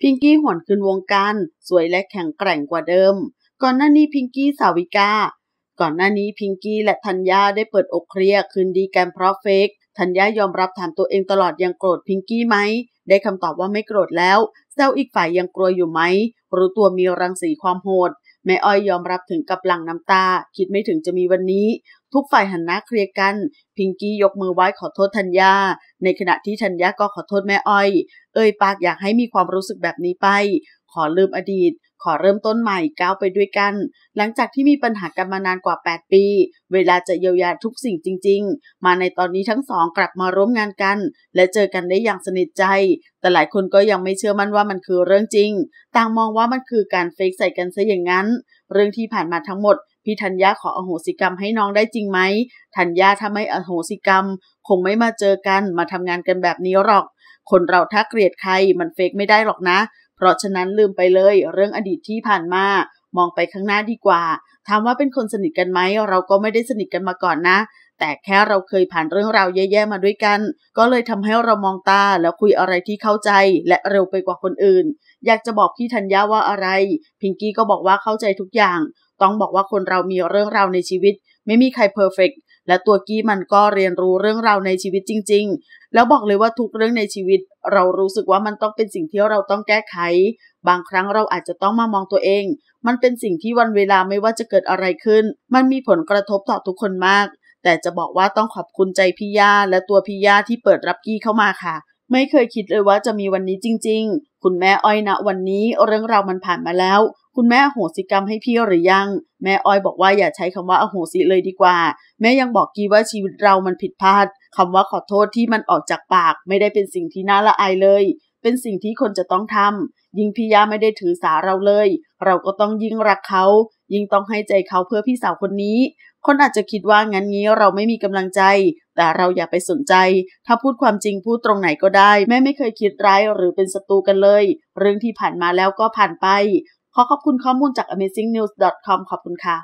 พิงกี้หวนคืนวงการสวยและแข็งแกร่งกว่าเดิม ก่อนหน้านี้พิงกี้สาวิกาก่อนหน้านี้พิงกี้และธัญญาได้เปิดอกเคลียร์คืนดีกันเพราะเฟกธัญญายอมรับถามตัวเองตลอดยังโกรธพิงกี้ไหม ได้คำตอบว่าไม่โกรธแล้ว เซลอีกฝ่ายยังกลัวอยู่ไหมรู้ตัวมีรังสีความโหดแม่อ้อยยอมรับถึงกับหลั่งน้ำตาคิดไม่ถึงจะมีวันนี้ ทุกฝ่ายหันหน้าเคลียร์กัน พิงกี้ยกมือไหว้ขอโทษธัญญา ในขณะที่ธัญญาก็ขอโทษแม่อ้อย เอ่ยปากอยากให้มีความรู้สึกแบบนี้ไปขอลืมอดีต ขอเริ่มต้นใหม่ก้าวไปด้วยกัน หลังจากที่มีปัญหากันมานานกว่า 8 ปี เวลาจะเยียวยาทุกสิ่งจริง ๆ มาในตอนนี้ทั้งสองกลับมาร่วมงานกัน และเจอกันได้อย่างสนิทใจ แต่หลายคนก็ยังไม่เชื่อมั่นว่ามันคือเรื่องจริง ต่างมองว่ามันคือการเฟกใส่กันซะอย่างนั้น เรื่องที่ผ่านมาทั้งหมด พี่ธัญญาขออโหสิกรรมให้น้องได้จริงไหมธัญญาถ้าไม่อโหสิกรรม คงไม่มาเจอกัน มาทำงานกันแบบนี้หรอก คนเราถ้าเกลียดใคร มันเฟกไม่ได้หรอกนะเพราะฉะนั้นลืมไปเลยเรื่องอดีตที่ผ่านมามองไปข้างหน้าดีกว่า ถามว่าเป็นคนสนิทกันไหมเราก็ไม่ได้สนิทกันมาก่อนนะ แต่แค่เราเคยผ่านเรื่องราวแย่ๆมาด้วยกัน ก็เลยทำให้เรามองตาแล้วคุยอะไรที่เข้าใจและเร็วไปกว่าคนอื่น อยากจะบอกพี่ธัญญาว่าอะไร พิงกี้ก็บอกว่าเข้าใจทุกอย่าง ต้องบอกว่าคนเรามีเรื่องราวในชีวิต ไม่มีใครเพอร์เฟกและตัวกี้มันก็เรียนรู้เรื่องราวในชีวิตจริงๆ แล้วบอกเลยว่าทุกเรื่องในชีวิต เรารู้สึกว่ามันต้องเป็นสิ่งที่เราต้องแก้ไข บางครั้งเราอาจจะต้องมามองตัวเอง มันเป็นสิ่งที่วันเวลาไม่ว่าจะเกิดอะไรขึ้น มันมีผลกระทบต่อทุกคนมาก แต่จะบอกว่าต้องขอบคุณใจพี่ยาและตัวพี่ยาที่เปิดรับกี้เข้ามาค่ะ ไม่เคยคิดเลยว่าจะมีวันนี้จริง ๆ คุณแม่อ้อยณวันนี้เรื่องราวมันผ่านมาแล้วคุณแม่โหสิกรรมให้พี่หรือยัง แม่อ้อยบอกว่าอย่าใช้คำว่าอโหสิเลยดีกว่า แม่ยังบอกกีว่าชีวิตเรามันผิดพลาด คำว่าขอโทษที่มันออกจากปาก ไม่ได้เป็นสิ่งที่น่าละอายเลย เป็นสิ่งที่คนจะต้องทำ ยิ่งพี่ย่าไม่ได้ถือสาเราเลย เราก็ต้องยิ่งรักเขา ยิ่งต้องให้ใจเขาเพื่อพี่สาวคนนี้ คนอาจจะคิดว่างั้นงี้เราไม่มีกำลังใจ แต่เราอย่าไปสนใจ ถ้าพูดความจริงพูดตรงไหนก็ได้ แม่ไม่เคยคิดร้ายหรือเป็นศัตรูกันเลย เรื่องที่ผ่านมาแล้วก็ผ่านไปขอขอบคุณข้อมูลจาก amazingnews.com ขอบคุณค่ะ